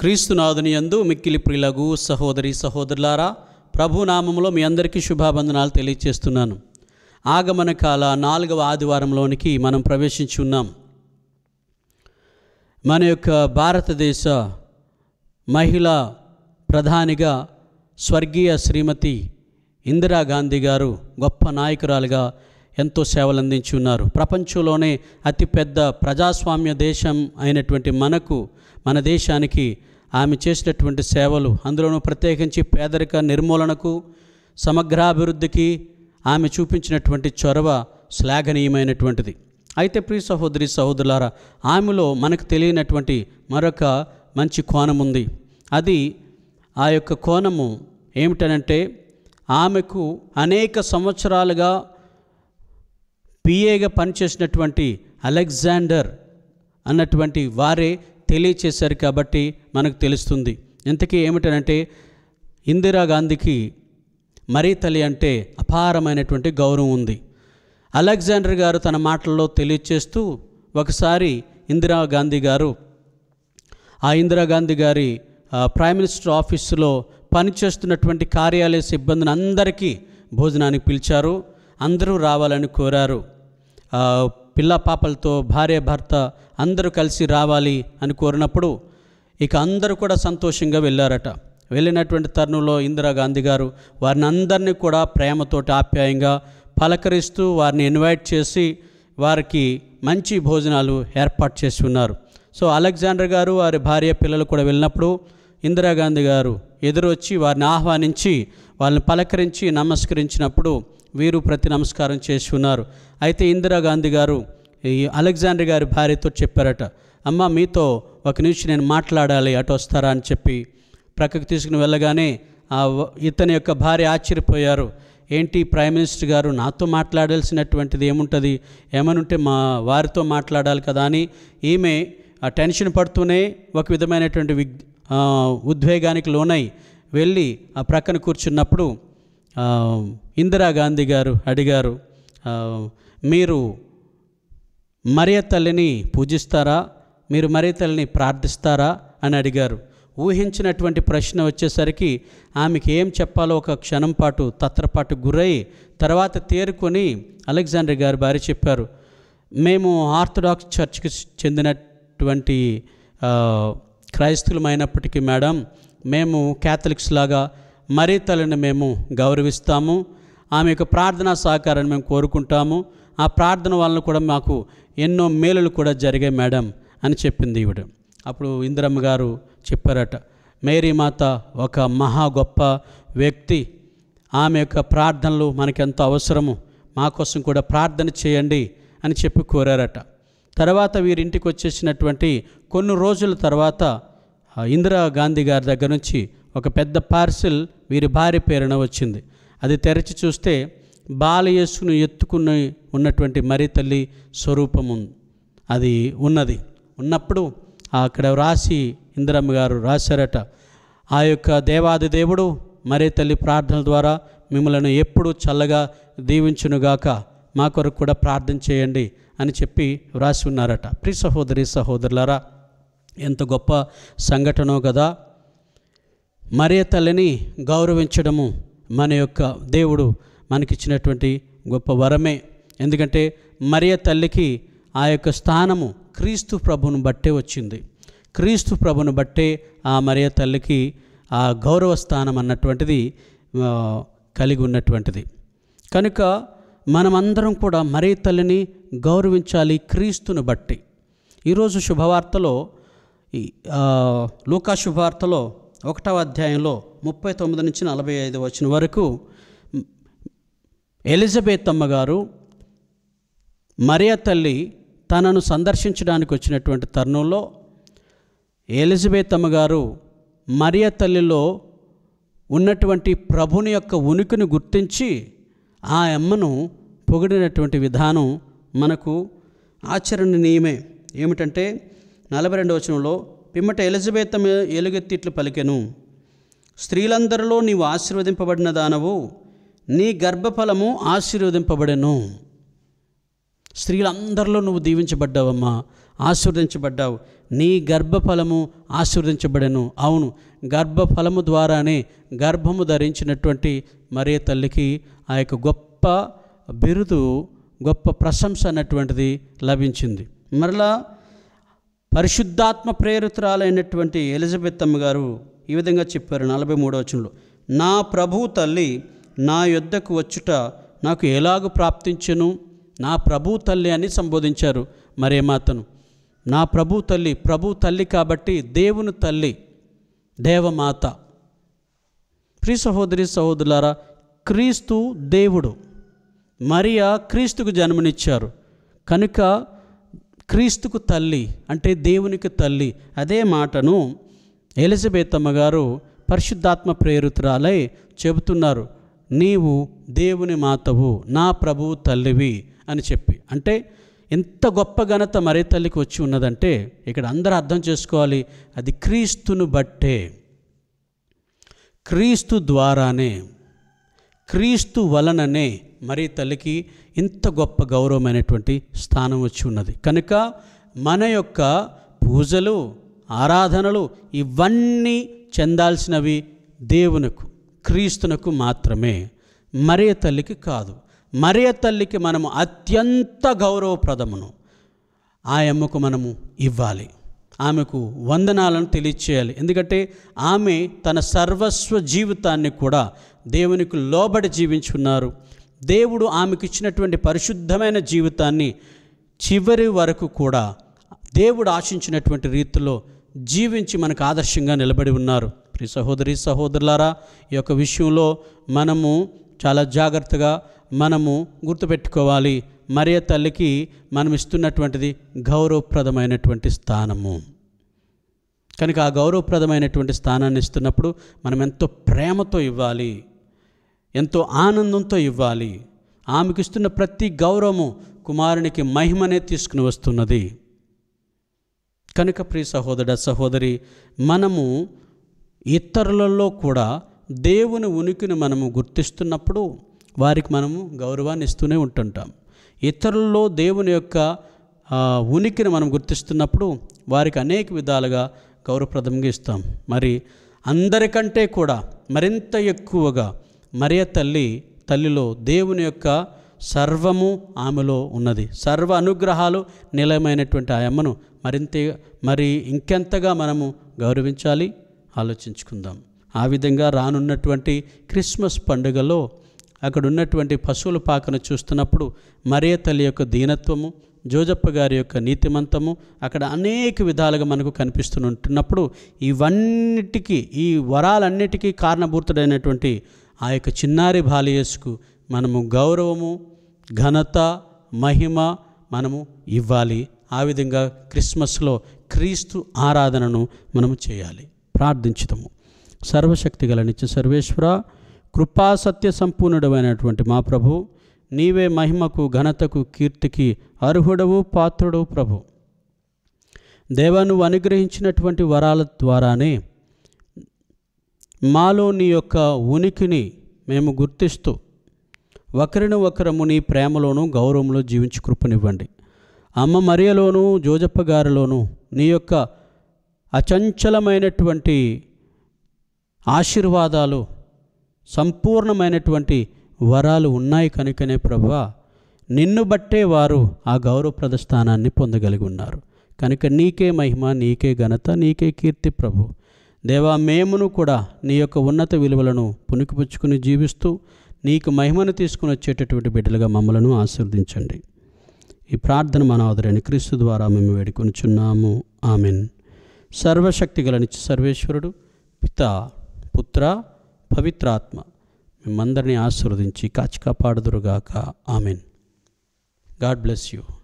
క్రీస్తునాథుని యందు మిక్కిలి ప్రిలగు సహోదరి సహోదరులారా ప్రభునామంలో మీ అందరికీ శుభాబంధనాలు తెలియజేస్తున్నాను ఆగమన కాల నాలుగవ ఆదివారంలోనికి మనం ప్రవేశించి ఉన్నాం మన యొక్క భారతదేశ మహిళా ప్రధానిగా స్వర్గీయ శ్రీమతి ఇందిరాగాంధీ గారు గొప్ప నాయకురాలుగా ఎంతో సేవలు అందించి ఉన్నారు ప్రపంచంలోనే అతిపెద్ద ప్రజాస్వామ్య దేశం అయినటువంటి మనకు మన దేశానికి ఆమె చేసినటువంటి సేవలు అందులోనూ ప్రత్యేకించి పేదరిక నిర్మూలనకు సమగ్రాభివృద్ధికి ఆమె చూపించినటువంటి చొరవ శ్లాఘనీయమైనటువంటిది అయితే ప్రియ సహోదరి సహోదరులారా ఆమెలో మనకు తెలియనటువంటి మరొక మంచి కోణం ఉంది అది ఆ యొక్క కోణము ఏమిటనంటే ఆమెకు అనేక సంవత్సరాలుగా పిఏగా పనిచేసినటువంటి అలెగ్జాండర్ అన్నటువంటి వారే తెలియచేశారు కాబట్టి మనకు తెలుస్తుంది ఇంతకీ ఏమిటనంటే ఇందిరాగాంధీకి మరీ తల్లి అంటే అపారమైనటువంటి గౌరవం ఉంది అలెగ్జాండర్ గారు తన మాటల్లో తెలియచేస్తూ ఒకసారి ఇందిరాగాంధీ గారు ఆ ఇందిరాగాంధీ గారి ప్రైమ్ మినిస్టర్ ఆఫీసులో పనిచేస్తున్నటువంటి కార్యాలయ సిబ్బందిని అందరికీ భోజనానికి పిలిచారు అందరూ రావాలని కోరారు పిల్ల పాపలతో భార్య భర్త అందరూ కలిసి రావాలి అని కోరినప్పుడు ఇక అందరూ కూడా సంతోషంగా వెళ్ళారట వెళ్ళినటువంటి తరుణంలో ఇందిరాగాంధీ గారు వారిని అందరినీ కూడా ప్రేమతోటి ఆప్యాయంగా పలకరిస్తూ వారిని ఇన్వైట్ చేసి వారికి మంచి భోజనాలు ఏర్పాటు చేసి ఉన్నారు సో అలెగ్జాండర్ గారు వారి భార్య పిల్లలు కూడా వెళ్ళినప్పుడు ఇందిరాగాంధీ గారు ఎదురొచ్చి వారిని ఆహ్వానించి వాళ్ళని పలకరించి నమస్కరించినప్పుడు వీరు ప్రతి నమస్కారం చేసి ఉన్నారు అయితే ఇందిరాగాంధీ గారు ఈ అలెగ్జాండర్ గారి భార్యతో చెప్పారట అమ్మ మీతో ఒక నిమిషం నేను మాట్లాడాలి అటు వస్తారా అని చెప్పి ప్రక్కకు తీసుకుని వెళ్ళగానే ఆ ఇతని యొక్క భార్య ఆశ్చర్యపోయారు ఏంటి ప్రైమ్ మినిస్టర్ గారు నాతో మాట్లాడాల్సినటువంటిది ఏముంటుంది ఏమనుంటే మా వారితో మాట్లాడాలి కదా అని ఈమె ఆ టెన్షన్ పడుతూనే ఒక విధమైనటువంటి ఉద్వేగానికి లోనై వెళ్ళి ఆ ప్రక్కన కూర్చున్నప్పుడు ఇందిరాగాంధీ గారు అడిగారు మీరు మరియ తల్లిని పూజిస్తారా మీరు మరియతల్లిని ప్రార్థిస్తారా అని అడిగారు ఊహించినటువంటి ప్రశ్న వచ్చేసరికి ఆమెకి ఏం చెప్పాలో ఒక క్షణం పాటు తత్రపాటు గురై తర్వాత తేరుకొని అలెగ్జాండర్ గారు భార్య చెప్పారు మేము ఆర్థడాక్స్ చర్చ్కి చెందినటువంటి క్రైస్తవులమైనప్పటికీ మేడం మేము క్యాథలిక్స్ లాగా మరీ తల్లిని మేము గౌరవిస్తాము ఆమె యొక్క ప్రార్థనా సహకారాన్ని మేము కోరుకుంటాము ఆ ప్రార్థన వలన కూడా మాకు ఎన్నో మేలులు కూడా జరిగాయి మేడం అని చెప్పింది ఈవిడ అప్పుడు ఇందిరమ్మ గారు చెప్పారట మేరీ మాత ఒక మహా గొప్ప వ్యక్తి ఆమె యొక్క ప్రార్థనలు మనకెంతో అవసరము మా కోసం కూడా ప్రార్థన చేయండి అని చెప్పి కోరారట తర్వాత వీరింటికి వచ్చేసినటువంటి కొన్ని రోజుల తర్వాత ఇందిరా గాంధీ గారి దగ్గర నుంచి ఒక పెద్ద పార్సిల్ వీరి భార్య పేరున వచ్చింది అది తెరచి చూస్తే బాలయస్సును ఎత్తుకుని ఉన్నటువంటి మరి తల్లి స్వరూపము అది ఉన్నది ఉన్నప్పుడు అక్కడ రాసి ఇందిరమ్మ గారు రాశారట ఆ యొక్క దేవాది దేవుడు మరి తల్లి ప్రార్థన ద్వారా మిమ్మల్ని ఎప్పుడూ చల్లగా దీవించునుగాక మా కొరకు కూడా ప్రార్థన చేయండి అని చెప్పి వ్రాసి ఉన్నారట ప్రి సహోదరి సహోదరులారా ఎంత గొప్ప సంఘటనో కదా మరే తల్లిని గౌరవించడము మన యొక్క దేవుడు మనకిచ్చినటువంటి గొప్ప వరమే ఎందుకంటే మరే తల్లికి ఆ యొక్క స్థానము క్రీస్తు ప్రభును బట్టే వచ్చింది క్రీస్తు ప్రభును బట్టే ఆ మరియ తల్లికి ఆ గౌరవ స్థానం అన్నటువంటిది కలిగి ఉన్నటువంటిది కనుక మనమందరం కూడా మరీ తల్లిని గౌరవించాలి క్రీస్తును బట్టి ఈరోజు శుభవార్తలో లూకా శుభవార్తలో ఒకటవ అధ్యాయంలో ముప్పై తొమ్మిది నుంచి నలభై ఐదు వచ్చిన వరకు ఎలిజబెత్ అమ్మగారు మరియ తల్లి తనను సందర్శించడానికి వచ్చినటువంటి తరుణంలో ఎలిజబెత్ అమ్మగారు మరియ తల్లిలో ఉన్నటువంటి ప్రభుని యొక్క ఉనికిని గుర్తించి ఆ అమ్మను పొగిడినటువంటి విధానం మనకు ఆచరణనీయమే ఏమిటంటే నలభై రెండవ వచనంలో పిమ్మట ఎలిజబెత్ ఎలుగెత్తిట్లు పలికెను స్త్రీలందరిలో నీవు ఆశీర్వదింపబడిన దానవు నీ గర్భఫలము ఆశీర్వదింపబడెను స్త్రీలందరిలో నువ్వు దీవించబడ్డావమ్మా ఆశీర్వదించబడ్డావు నీ గర్భఫలము ఆశీర్వదించబడెను అవును గర్భఫలము ద్వారానే గర్భము ధరించినటువంటి మరే తల్లికి ఆ యొక్క గొప్ప బిరుదు గొప్ప ప్రశంస అన్నటువంటిది లభించింది మరలా పరిశుద్ధాత్మ ప్రేరితురాలైనటువంటి ఎలిజబెత్ అమ్మ గారు ఈ విధంగా చెప్పారు నలభై మూడవ నా ప్రభు తల్లి నా యుద్ధకు వచ్చుట నాకు ఎలాగూ ప్రాప్తించను నా ప్రభు తల్లి అని సంబోధించారు మాతను నా ప్రభు తల్లి ప్రభు తల్లి కాబట్టి దేవుని తల్లి దేవమాత ప్రి సహోదరి సహోదరులారా క్రీస్తు దేవుడు మరియా క్రీస్తుకు జన్మనిచ్చారు కనుక క్రీస్తుకు తల్లి అంటే దేవునికి తల్లి అదే మాటను ఎలిజబెత్ అమ్మగారు పరిశుద్ధాత్మ ప్రేరితురాలై చెబుతున్నారు నీవు దేవుని మాతవు నా ప్రభువు తల్లివి అని చెప్పి అంటే ఎంత గొప్ప ఘనత మరే తల్లికి వచ్చి ఉన్నదంటే ఇక్కడ అందరూ అర్థం చేసుకోవాలి అది క్రీస్తును బట్టే క్రీస్తు ద్వారానే క్రీస్తు వలననే మరి తల్లికి ఇంత గొప్ప గౌరవమైనటువంటి స్థానం వచ్చి ఉన్నది కనుక మన యొక్క పూజలు ఆరాధనలు ఇవన్నీ చెందాల్సినవి దేవునకు క్రీస్తునకు మాత్రమే మరే తల్లికి కాదు మరే తల్లికి మనము అత్యంత గౌరవప్రదమును ఆయమ్మకు మనము ఇవ్వాలి ఆమెకు వందనాలను తెలియచేయాలి ఎందుకంటే ఆమె తన సర్వస్వ జీవితాన్ని కూడా దేవునికి లోబడి జీవించున్నారు దేవుడు ఆమెకు ఇచ్చినటువంటి పరిశుద్ధమైన జీవితాన్ని చివరి వరకు కూడా దేవుడు ఆశించినటువంటి రీతిలో జీవించి మనకు ఆదర్శంగా నిలబడి ఉన్నారు ప్రి సహోదరి సహోదరులారా ఈ యొక్క విషయంలో మనము చాలా జాగ్రత్తగా మనము గుర్తుపెట్టుకోవాలి మరియ తల్లికి మనం ఇస్తున్నటువంటిది గౌరవప్రదమైనటువంటి స్థానము కనుక ఆ గౌరవప్రదమైనటువంటి స్థానాన్ని ఇస్తున్నప్పుడు మనం ఎంతో ప్రేమతో ఇవ్వాలి ఎంతో ఆనందంతో ఇవ్వాలి ఆమెకు ఇస్తున్న ప్రతి గౌరవము కుమారునికి మహిమనే తీసుకుని వస్తున్నది కనుక ప్రియ సహోదర సహోదరి మనము ఇతరులలో కూడా దేవుని ఉనికిని మనము గుర్తిస్తున్నప్పుడు వారికి మనము గౌరవాన్ని ఇస్తూనే ఉంటుంటాం ఇతరులలో దేవుని యొక్క ఉనికిని మనం గుర్తిస్తున్నప్పుడు వారికి అనేక విధాలుగా గౌరవప్రదంగా ఇస్తాం మరి అందరికంటే కూడా మరింత ఎక్కువగా మరియ తల్లి తల్లిలో దేవుని యొక్క సర్వము ఆమెలో ఉన్నది సర్వ అనుగ్రహాలు నిలయమైనటువంటి ఆ అమ్మను మరింత మరి ఇంకెంతగా మనము గౌరవించాలి ఆలోచించుకుందాం ఆ విధంగా రానున్నటువంటి క్రిస్మస్ పండుగలో అక్కడ ఉన్నటువంటి పశువుల పాకను చూస్తున్నప్పుడు మరియ తల్లి యొక్క దీనత్వము జోజప్ప గారి యొక్క నీతిమంతము అక్కడ అనేక విధాలుగా మనకు కనిపిస్తుంటున్నప్పుడు ఇవన్నిటికీ ఈ వరాలన్నిటికీ కారణభూతుడైనటువంటి ఆ యొక్క చిన్నారి బాలయేసుకు మనము గౌరవము ఘనత మహిమ మనము ఇవ్వాలి ఆ విధంగా క్రిస్మస్లో క్రీస్తు ఆరాధనను మనము చేయాలి ప్రార్థించుతాము సర్వశక్తి గల నిత్య సర్వేశ్వర కృపాసత్య సంపూర్ణుడమైనటువంటి మా ప్రభు నీవే మహిమకు ఘనతకు కీర్తికి అర్హుడవు పాత్రుడవు ప్రభు దేవా నువ్వు అనుగ్రహించినటువంటి వరాల ద్వారానే మాలో నీ యొక్క ఉనికిని మేము గుర్తిస్తూ ఒకరిని ఒకరము నీ ప్రేమలోను గౌరవంలో జీవించి కృపనివ్వండి అమ్మ మరియలోను జోజప్ప గారిలోను నీ యొక్క అచంచలమైనటువంటి ఆశీర్వాదాలు సంపూర్ణమైనటువంటి వరాలు ఉన్నాయి కనుకనే ప్రభా నిన్ను బట్టే వారు ఆ గౌరవప్రద స్థానాన్ని పొందగలిగి ఉన్నారు కనుక నీకే మహిమ నీకే ఘనత నీకే కీర్తి ప్రభు దేవా మేమును కూడా నీ యొక్క ఉన్నత విలువలను పుణికిపుచ్చుకుని జీవిస్తూ నీకు మహిమను తీసుకుని వచ్చేటటువంటి బిడ్డలుగా మమ్మలను ఆశీర్వదించండి ఈ ప్రార్థన మనాదరైన క్రీస్తు ద్వారా మేము వేడుకొనిచున్నాము ఆమెన్ సర్వశక్తి నిత్య సర్వేశ్వరుడు పిత పుత్ర పవిత్రాత్మ మిమ్మందరినీ ఆశీర్వదించి కాచికాపాడుదురుగాక ఆమెన్ గాడ్ బ్లెస్ యూ